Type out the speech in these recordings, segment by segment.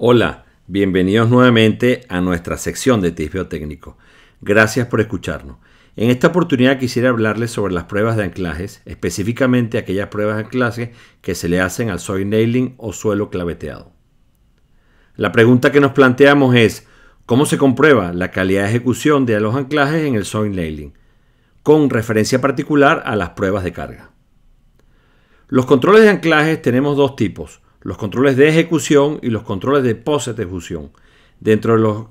Hola, bienvenidos nuevamente a nuestra sección de tips Gracias por escucharnos. En esta oportunidad quisiera hablarles sobre las pruebas de anclajes, específicamente aquellas pruebas de anclaje que se le hacen al soil nailing o suelo claveteado. La pregunta que nos planteamos es, ¿cómo se comprueba la calidad de ejecución de los anclajes en el soil nailing? Con referencia particular a las pruebas de carga. Los controles de anclajes tenemos dos tipos los controles de ejecución y los controles de post-ejecución. Dentro de los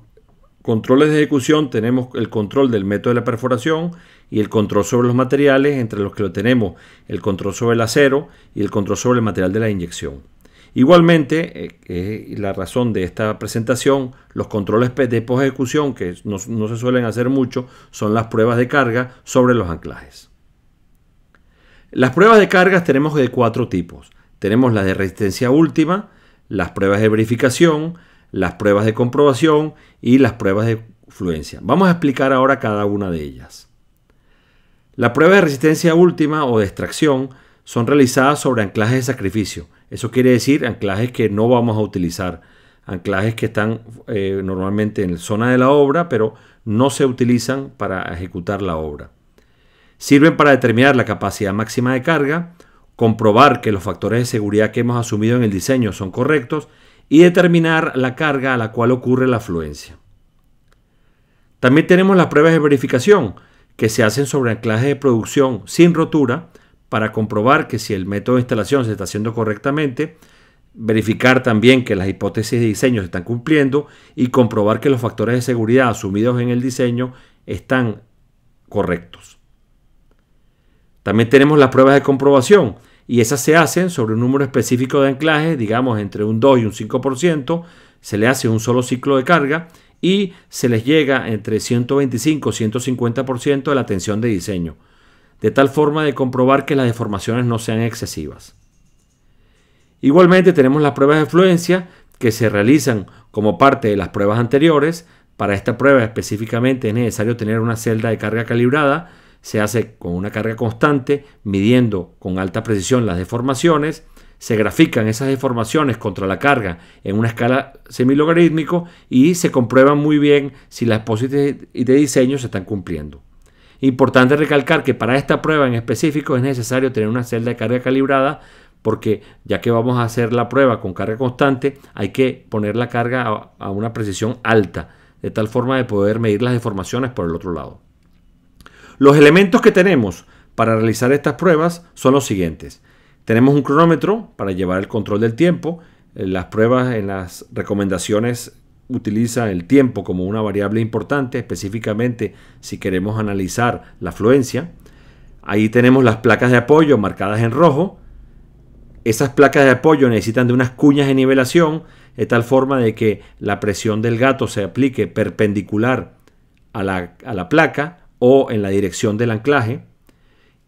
controles de ejecución tenemos el control del método de la perforación y el control sobre los materiales, entre los que lo tenemos el control sobre el acero y el control sobre el material de la inyección. Igualmente, eh, la razón de esta presentación, los controles de post ejecución, que no, no se suelen hacer mucho, son las pruebas de carga sobre los anclajes. Las pruebas de cargas tenemos de cuatro tipos. Tenemos las de resistencia última, las pruebas de verificación, las pruebas de comprobación y las pruebas de fluencia. Vamos a explicar ahora cada una de ellas. La prueba de resistencia última o de extracción son realizadas sobre anclajes de sacrificio. Eso quiere decir anclajes que no vamos a utilizar, anclajes que están eh, normalmente en la zona de la obra, pero no se utilizan para ejecutar la obra. Sirven para determinar la capacidad máxima de carga, comprobar que los factores de seguridad que hemos asumido en el diseño son correctos y determinar la carga a la cual ocurre la afluencia. También tenemos las pruebas de verificación que se hacen sobre anclajes de producción sin rotura para comprobar que si el método de instalación se está haciendo correctamente, verificar también que las hipótesis de diseño se están cumpliendo y comprobar que los factores de seguridad asumidos en el diseño están correctos. También tenemos las pruebas de comprobación y esas se hacen sobre un número específico de anclajes, digamos entre un 2 y un 5%, se le hace un solo ciclo de carga y se les llega entre 125 y 150% de la tensión de diseño, de tal forma de comprobar que las deformaciones no sean excesivas. Igualmente tenemos las pruebas de fluencia que se realizan como parte de las pruebas anteriores. Para esta prueba específicamente es necesario tener una celda de carga calibrada se hace con una carga constante, midiendo con alta precisión las deformaciones, se grafican esas deformaciones contra la carga en una escala semilogarítmico y se comprueba muy bien si las posiciones de diseño se están cumpliendo. Importante recalcar que para esta prueba en específico es necesario tener una celda de carga calibrada porque ya que vamos a hacer la prueba con carga constante hay que poner la carga a una precisión alta de tal forma de poder medir las deformaciones por el otro lado. Los elementos que tenemos para realizar estas pruebas son los siguientes. Tenemos un cronómetro para llevar el control del tiempo. Eh, las pruebas en las recomendaciones utilizan el tiempo como una variable importante, específicamente si queremos analizar la fluencia. Ahí tenemos las placas de apoyo marcadas en rojo. Esas placas de apoyo necesitan de unas cuñas de nivelación, de tal forma de que la presión del gato se aplique perpendicular a la, a la placa o en la dirección del anclaje.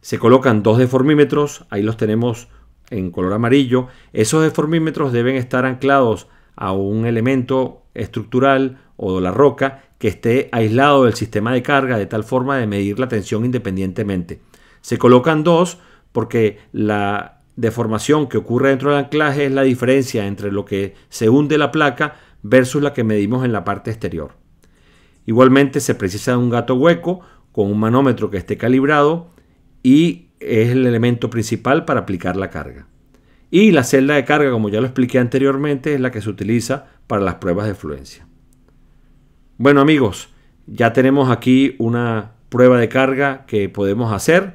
Se colocan dos deformímetros, ahí los tenemos en color amarillo. Esos deformímetros deben estar anclados a un elemento estructural o de la roca que esté aislado del sistema de carga de tal forma de medir la tensión independientemente. Se colocan dos porque la deformación que ocurre dentro del anclaje es la diferencia entre lo que se hunde la placa versus la que medimos en la parte exterior. Igualmente se precisa de un gato hueco con un manómetro que esté calibrado y es el elemento principal para aplicar la carga. Y la celda de carga, como ya lo expliqué anteriormente, es la que se utiliza para las pruebas de fluencia. Bueno amigos, ya tenemos aquí una prueba de carga que podemos hacer.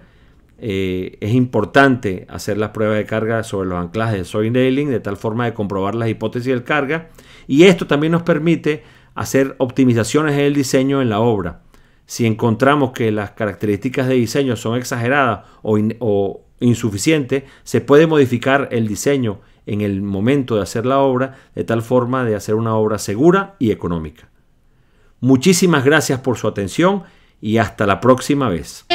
Eh, es importante hacer las pruebas de carga sobre los anclajes de nailing, de tal forma de comprobar las hipótesis de carga. Y esto también nos permite hacer optimizaciones en el diseño en la obra si encontramos que las características de diseño son exageradas o, insuficientes, se puede modificar el diseño en el momento de hacer la obra de tal forma de hacer una obra segura y económica. Muchísimas gracias por su atención y hasta la próxima vez.